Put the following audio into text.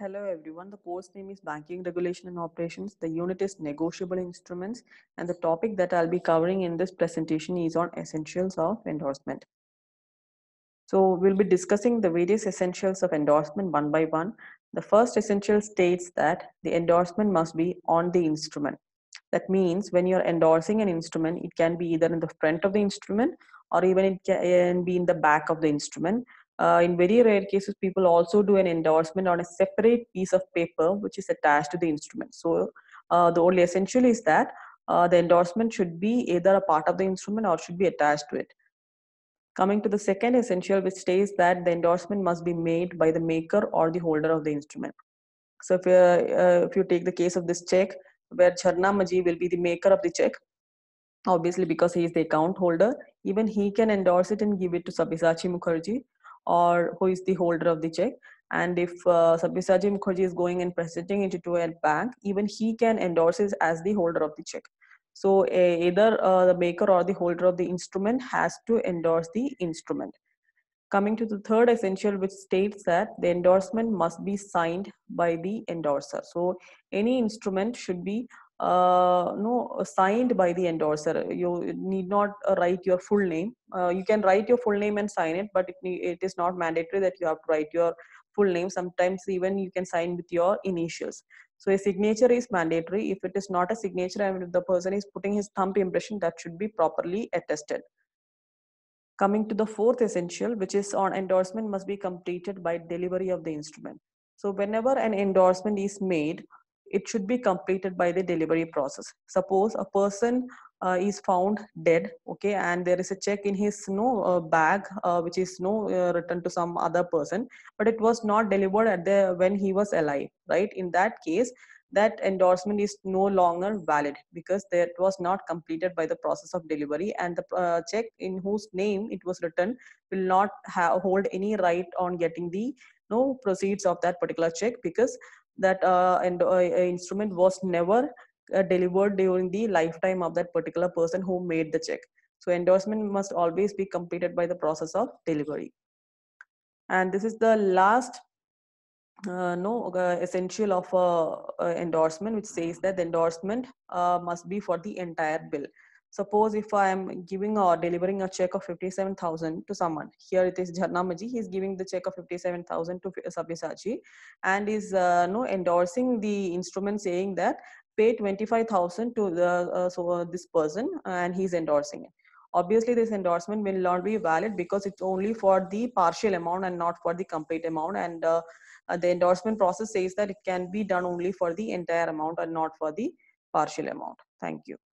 Hello everyone. The course name is Banking Regulation and Operations. The unit is Negotiable Instruments and the topic that I'll be covering in this presentation is on essentials of endorsement. So we'll be discussing the various essentials of endorsement one by one. The first essential states that the endorsement must be on the instrument. That means when you're endorsing an instrument, it can be either in the front of the instrument or even it can eh, be in the back of the instrument uh, in very rare cases, people also do an endorsement on a separate piece of paper which is attached to the instrument. So uh, the only essential is that uh, the endorsement should be either a part of the instrument or should be attached to it. Coming to the second essential, which states that the endorsement must be made by the maker or the holder of the instrument. So if, uh, uh, if you take the case of this check, where Charna Maji will be the maker of the check, obviously because he is the account holder, even he can endorse it and give it to Sabyasachi Mukherjee or who is the holder of the check. And if uh, Sabyasachi Mukherjee is going and presenting it to a bank, even he can endorse it as the holder of the check. So either uh, the maker or the holder of the instrument has to endorse the instrument. Coming to the third essential, which states that the endorsement must be signed by the endorser. So any instrument should be uh, no signed by the endorser you need not uh, write your full name uh, you can write your full name and sign it but it, it is not mandatory that you have to write your full name sometimes even you can sign with your initials so a signature is mandatory if it is not a signature and if the person is putting his thumb impression that should be properly attested coming to the fourth essential which is on endorsement must be completed by delivery of the instrument so whenever an endorsement is made it should be completed by the delivery process suppose a person uh, is found dead okay and there is a check in his you know, uh, bag uh, which is you no know, uh, returned to some other person but it was not delivered at the when he was alive right in that case that endorsement is no longer valid because that was not completed by the process of delivery and the uh, check in whose name it was written will not have, hold any right on getting the no proceeds of that particular check because that uh, and, uh, instrument was never uh, delivered during the lifetime of that particular person who made the check. So endorsement must always be completed by the process of delivery. And this is the last uh, no uh, essential of a, uh, endorsement which says that the endorsement must be for the entire bill Suppose if I am giving or delivering a check of 57,000 to someone. Here it is Jharnamaji. He is giving the check of 57,000 to Sabyasachi and is uh, no endorsing the instrument saying that pay 25,000 to the uh, so uh, this person and he's endorsing it. Obviously, this endorsement will not be valid because it's only for the partial amount and not for the complete amount. And uh, uh the endorsement process says that it can be done only for the entire amount and not for the partial amount. Thank you.